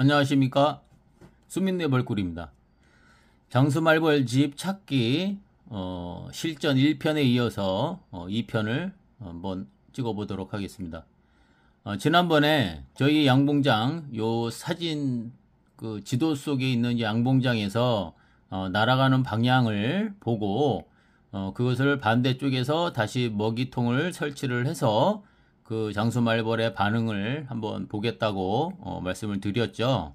안녕하십니까 수민네 벌꿀입니다 장수 말벌 집 찾기 어, 실전 1편에 이어서 어, 2편을 한번 찍어 보도록 하겠습니다 어, 지난번에 저희 양봉장 요 사진 그 지도 속에 있는 양봉장에서 어, 날아가는 방향을 보고 어, 그것을 반대쪽에서 다시 먹이통을 설치를 해서 그 장수 말벌의 반응을 한번 보겠다고 어, 말씀을 드렸죠.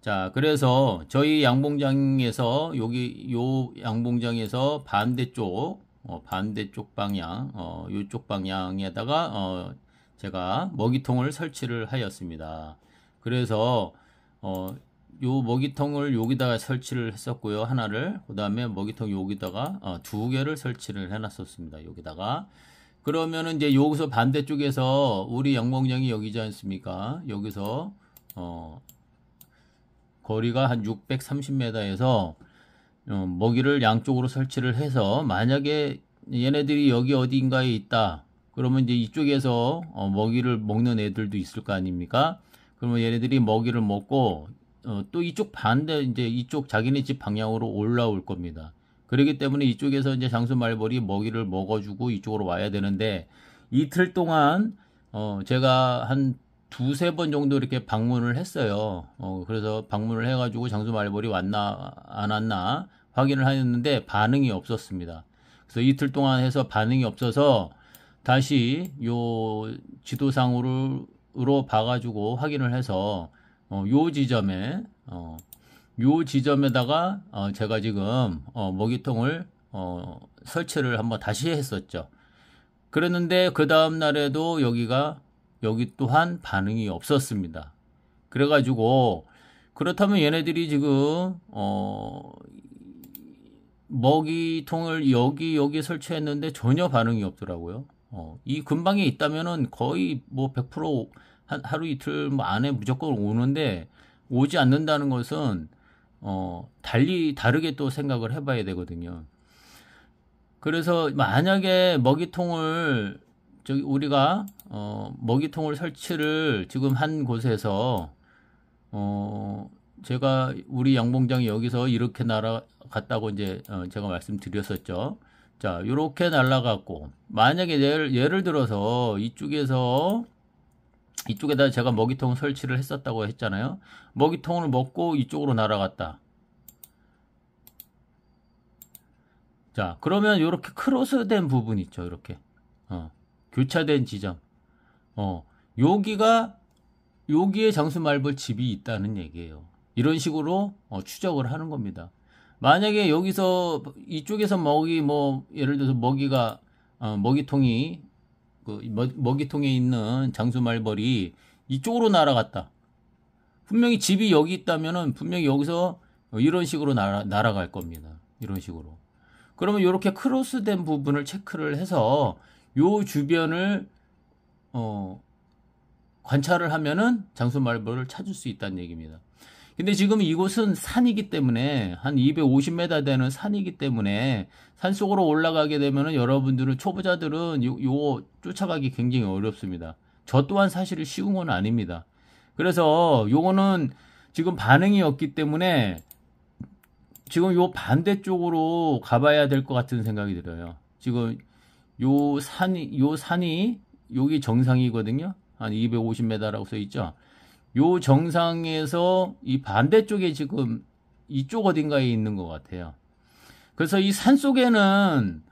자, 그래서 저희 양봉장에서 여기 요 양봉장에서 반대쪽 어, 반대쪽 방향 어, 요쪽 방향에다가 어, 제가 먹이통을 설치를 하였습니다. 그래서 어, 요 먹이통을 여기다가 설치를 했었고요. 하나를 그 다음에 먹이통 여기다가 어, 두 개를 설치를 해놨었습니다. 여기다가 그러면은 이제 여기서 반대쪽에서 우리 영공령이 여기지 않습니까? 여기서 어 거리가 한 630m에서 어 먹이를 양쪽으로 설치를 해서 만약에 얘네들이 여기 어디인가에 있다. 그러면 이제 이쪽에서 어 먹이를 먹는 애들도 있을 거 아닙니까? 그러면 얘네들이 먹이를 먹고 어또 이쪽 반대 이제 이쪽 자기네 집 방향으로 올라올 겁니다. 그렇기 때문에 이쪽에서 이제 장수 말벌이 먹이를 먹어주고 이쪽으로 와야 되는데 이틀 동안 어 제가 한 두세 번 정도 이렇게 방문을 했어요. 어 그래서 방문을 해가지고 장수 말벌이 왔나 안 왔나 확인을 하였는데 반응이 없었습니다. 그래서 이틀 동안 해서 반응이 없어서 다시 요 지도상으로 봐가지고 확인을 해서 어, 요 지점에 어, 요 지점에다가 어 제가 지금 어 먹이통을 어 설치를 한번 다시 했었죠. 그랬는데 그 다음 날에도 여기가 여기 또한 반응이 없었습니다. 그래가지고 그렇다면 얘네들이 지금 어 먹이통을 여기 여기 설치했는데 전혀 반응이 없더라고요. 어, 이 근방에 있다면은 거의 뭐 100% 하루 이틀 뭐 안에 무조건 오는데 오지 않는다는 것은 어, 달리 다르게 또 생각을 해봐야 되거든요. 그래서 만약에 먹이통을 저기 우리가 어, 먹이통을 설치를 지금 한 곳에서 어, 제가 우리 양봉장이 여기서 이렇게 날아갔다고 이제 어, 제가 말씀드렸었죠. 자, 요렇게 날아갔고 만약에 예를, 예를 들어서 이쪽에서 이쪽에다 제가 먹이통 설치를 했었다고 했잖아요. 먹이통을 먹고 이쪽으로 날아갔다. 자, 그러면 이렇게 크로스된 부분 있죠. 이렇게. 어, 교차된 지점. 어, 여기가 여기에 장수 말벌 집이 있다는 얘기예요. 이런 식으로 어, 추적을 하는 겁니다. 만약에 여기서 이쪽에서 먹이 뭐 예를 들어서 먹이가 어, 먹이통이 그 먹이통에 있는 장수말벌이 이쪽으로 날아갔다. 분명히 집이 여기 있다면은 분명히 여기서 이런 식으로 날아, 날아갈 겁니다. 이런 식으로. 그러면 이렇게 크로스된 부분을 체크를 해서 요 주변을 어 관찰을 하면은 장수말벌을 찾을 수 있다는 얘기입니다. 근데 지금 이곳은 산이기 때문에 한 250m 되는 산이기 때문에 산 속으로 올라가게 되면은 여러분들은 초보자들은 요, 요 쫓아가기 굉장히 어렵습니다. 저 또한 사실 쉬운 건 아닙니다. 그래서 요거는 지금 반응이 없기 때문에 지금 요 반대쪽으로 가봐야 될 것 같은 생각이 들어요. 지금 요 산이 요 산이 여기 정상이거든요. 한 250m라고 써 있죠. 요 정상에서 이 반대쪽에 지금 이쪽 어딘가에 있는 것 같아요. 그래서 이 산 속에는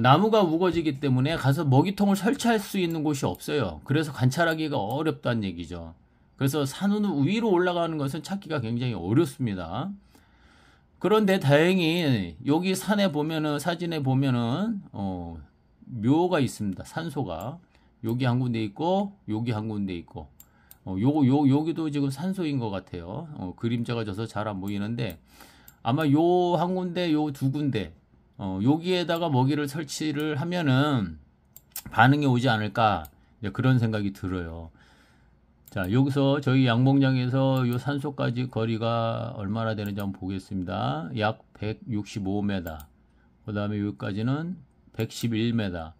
나무가 우거지기 때문에 가서 먹이통을 설치할 수 있는 곳이 없어요. 그래서 관찰하기가 어렵다는 얘기죠. 그래서 산은 위로 올라가는 것은 찾기가 굉장히 어렵습니다. 그런데 다행히 여기 산에 보면은 사진에 보면은 어, 묘가 있습니다. 산소가 여기 한 군데 있고 여기 한 군데 있고 어, 요, 요, 여기도 지금 산소인 것 같아요. 어, 그림자가 져서 잘 안 보이는데 아마 요 한 군데, 요 두 군데, 어, 여기에다가 먹이를 설치를 하면은 반응이 오지 않을까 그런 생각이 들어요. 자, 여기서 저희 양봉장에서 요 산소까지 거리가 얼마나 되는지 한번 보겠습니다. 약 165m. 그 다음에 여기까지는 111m.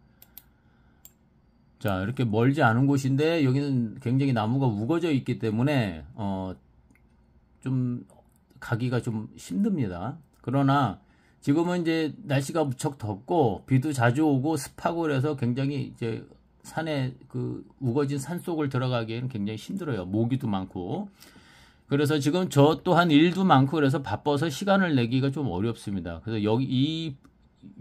자 이렇게 멀지 않은 곳인데 여기는 굉장히 나무가 우거져 있기 때문에 어, 좀 가기가 좀 힘듭니다. 그러나 지금은 이제 날씨가 무척 덥고 비도 자주 오고 습하고 그래서 굉장히 이제 산에 그 우거진 산 속을 들어가기에는 굉장히 힘들어요. 모기도 많고. 그래서 지금 저 또한 일도 많고 그래서 바빠서 시간을 내기가 좀 어렵습니다. 그래서 여기 이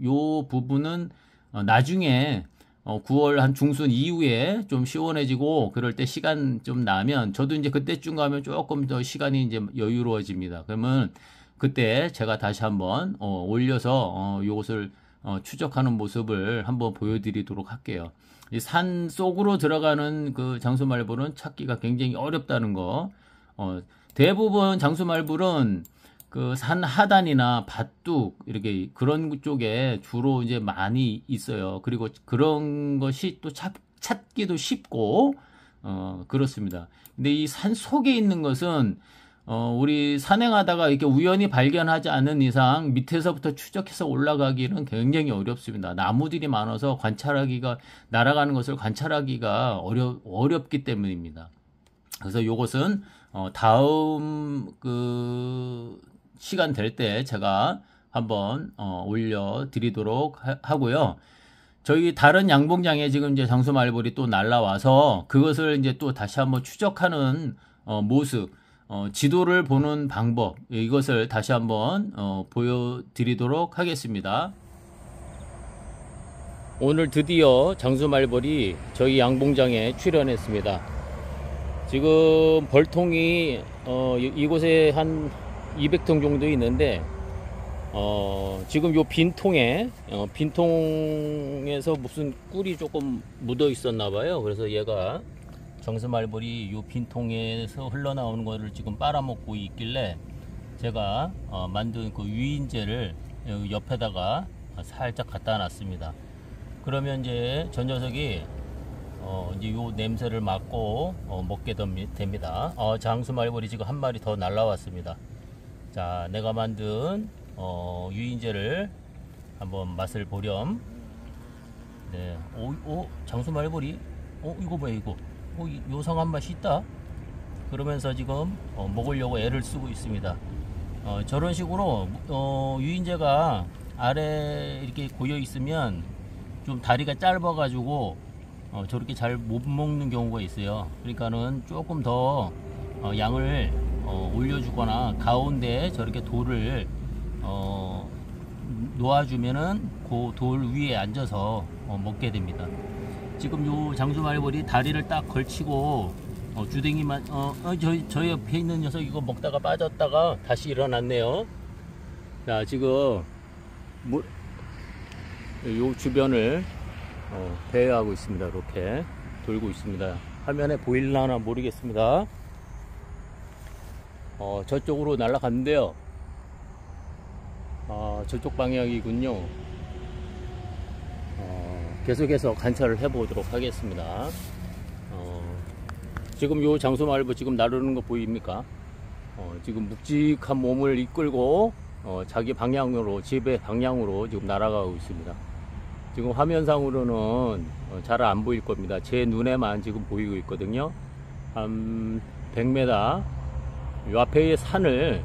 요 부분은 어, 나중에 어, 9월 한 중순 이후에 좀 시원해지고 그럴 때 시간 좀 나면 저도 이제 그때쯤 가면 조금 더 시간이 이제 여유로워집니다. 그러면 그때 제가 다시 한번 어, 올려서 이것을 어, 어, 추적하는 모습을 한번 보여드리도록 할게요. 산 속으로 들어가는 그 장수 말불은 찾기가 굉장히 어렵다는 거. 어, 대부분 장수 말불은 그산 하단이나 밭둑 이렇게 그런 쪽에 주로 이제 많이 있어요. 그리고 그런 것이 또 찾, 찾기도 쉽고 어, 그렇습니다. 근데 이 산 속에 있는 것은 어, 우리 산행하다가 이렇게 우연히 발견하지 않은 이상 밑에서부터 추적해서 올라가기는 굉장히 어렵습니다. 나무들이 많아서 관찰하기가, 날아가는 것을 관찰하기가 어려, 어렵기 때문입니다. 그래서 이것은 어, 다음 그 시간 될 때 제가 한번 어, 올려드리도록 하, 고요 저희 다른 양봉장에 지금 이제 장수 말벌이 또 날라와서 그것을 이제 또 다시 한번 추적하는 어, 모습, 어, 지도를 보는 방법 이것을 다시 한번 어, 보여드리도록 하겠습니다. 오늘 드디어 장수 말벌이 저희 양봉장에 출연했습니다. 지금 벌통이 어, 이곳에 한 200통 정도 있는데 어, 지금 요 빈통에 어, 빈통에서 무슨 꿀이 조금 묻어 있었나 봐요 그래서 얘가 정수말벌이요 빈통에서 흘러나오는 거를 지금 빨아먹고 있길래 제가 어, 만든 그 유인제를 옆에다가 살짝 갖다 놨습니다 그러면 이제 저 녀석이 어, 이제 요 냄새를 맡고 어, 먹게 됩니다 어, 장수말벌이 지금 한 마리 더 날라왔습니다 자 내가 만든 어, 유인제를 한번 맛을 보렴 네, 오, 오 장수 말보이어 이거 뭐야 이거 어, 요상한 맛이 있다 그러면서 지금 어, 먹으려고 애를 쓰고 있습니다 어, 저런 식으로 어, 유인제가 아래 이렇게 고여 있으면 좀 다리가 짧아 가지고 어, 저렇게 잘 못 먹는 경우가 있어요 그러니까는 조금 더 어, 양을 어, 올려주거나 가운데 저렇게 돌을 어, 놓아주면은 그 돌 위에 앉아서 어, 먹게 됩니다. 지금 요 장수말벌이 다리를 딱 걸치고 어, 주댕이만 어, 어, 저저 옆에 있는 녀석 이거 먹다가 빠졌다가 다시 일어났네요. 자 지금 물, 요 주변을 어, 배회하고 있습니다. 이렇게 돌고 있습니다. 화면에 보일라나 모르겠습니다. 어, 저쪽으로 날아갔는데요 아, 저쪽 방향이군요 어, 계속해서 관찰을 해 보도록 하겠습니다 어, 지금 요 장소 말고 지금 나르는 거 보입니까 어, 지금 묵직한 몸을 이끌고 어, 자기 방향으로 집의 방향으로 지금 날아가고 있습니다 지금 화면상으로는 어, 잘안 보일 겁니다 제 눈에만 지금 보이고 있거든요 한 100m 이 앞에 산을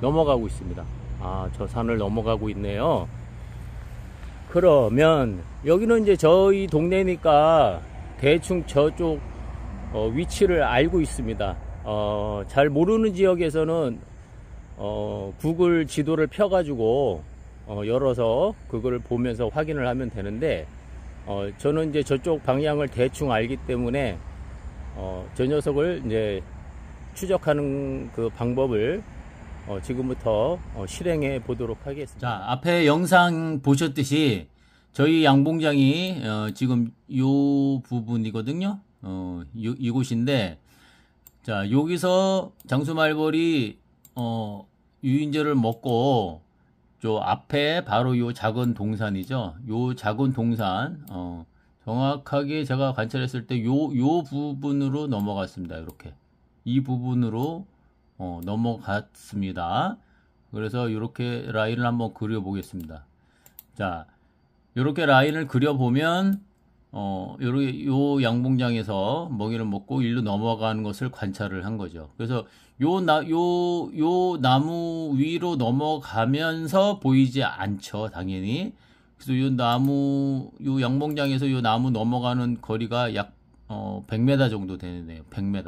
넘어가고 있습니다 아 저 산을 넘어가고 있네요 그러면 여기는 이제 저희 동네니까 대충 저쪽 어, 위치를 알고 있습니다 어, 잘 모르는 지역에서는 어, 구글 지도를 펴 가지고 어, 열어서 그걸 보면서 확인을 하면 되는데 어, 저는 이제 저쪽 방향을 대충 알기 때문에 어, 저 녀석을 이제 추적하는 그 방법을 어, 지금부터 어, 실행해 보도록 하겠습니다. 자, 앞에 영상 보셨듯이 저희 양봉장이 어, 지금 요 부분이거든요. 어, 요, 이곳인데 자, 여기서 장수 말벌이 어, 유인제를 먹고 저 앞에 바로 요 작은 동산이죠. 요 작은 동산 어, 정확하게 제가 관찰했을 때 요 요 부분으로 넘어갔습니다. 이렇게 이 부분으로 어, 넘어갔습니다. 그래서 이렇게 라인을 한번 그려보겠습니다. 자, 이렇게 라인을 그려보면 어, 요렇게 요 양봉장에서 먹이를 먹고 일로 넘어가는 것을 관찰을 한 거죠. 그래서 요 나 요 요 나무 위로 넘어가면서 보이지 않죠, 당연히. 그래서 요 나무 요 양봉장에서 요 나무 넘어가는 거리가 약 어, 100m 정도 되네요. 100m.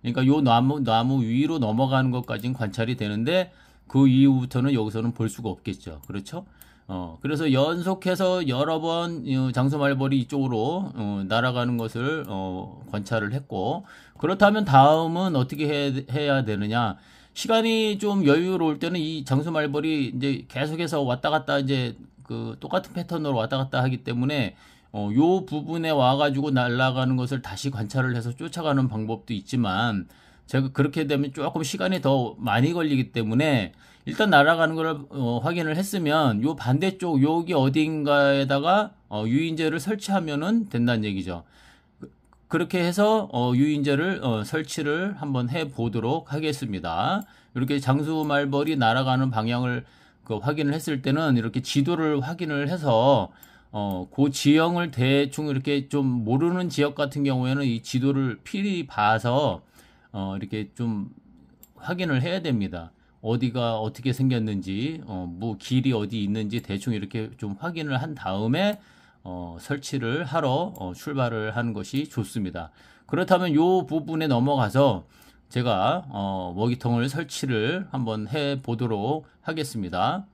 그러니까 요 나무, 나무 위로 넘어가는 것까지는 관찰이 되는데 그 이후부터는 여기서는 볼 수가 없겠죠. 그렇죠? 어, 그래서 연속해서 여러 번 어, 장소말벌이 이쪽으로 어, 날아가는 것을 어, 관찰을 했고 그렇다면 다음은 어떻게 해, 해야 되느냐? 시간이 좀 여유로울 때는 이장수말벌이 이제 계속해서 왔다 갔다 이제 그 똑같은 패턴으로 왔다 갔다 하기 때문에 어, 요 부분에 와가지고 날아가는 것을 다시 관찰을 해서 쫓아가는 방법도 있지만 제가 그렇게 되면 조금 시간이 더 많이 걸리기 때문에 일단 날아가는 걸 어, 확인을 했으면 요 반대쪽 여기 어딘가에다가 어, 유인제를 설치하면은 된다는 얘기죠. 그, 그렇게 해서 어, 유인제를 어, 설치를 한번 해 보도록 하겠습니다. 이렇게 장수 말벌이 날아가는 방향을 그 확인을 했을 때는 이렇게 지도를 확인을 해서 어, 그 지형을 대충 이렇게 좀 모르는 지역 같은 경우에는 이 지도를 필히 봐서 어, 이렇게 좀 확인을 해야 됩니다. 어디가 어떻게 생겼는지, 어, 뭐 길이 어디 있는지 대충 이렇게 좀 확인을 한 다음에 어, 설치를 하러 어, 출발을 하는 것이 좋습니다. 그렇다면 요 부분에 넘어가서 제가 어, 먹이통을 설치를 한번 해 보도록 하겠습니다.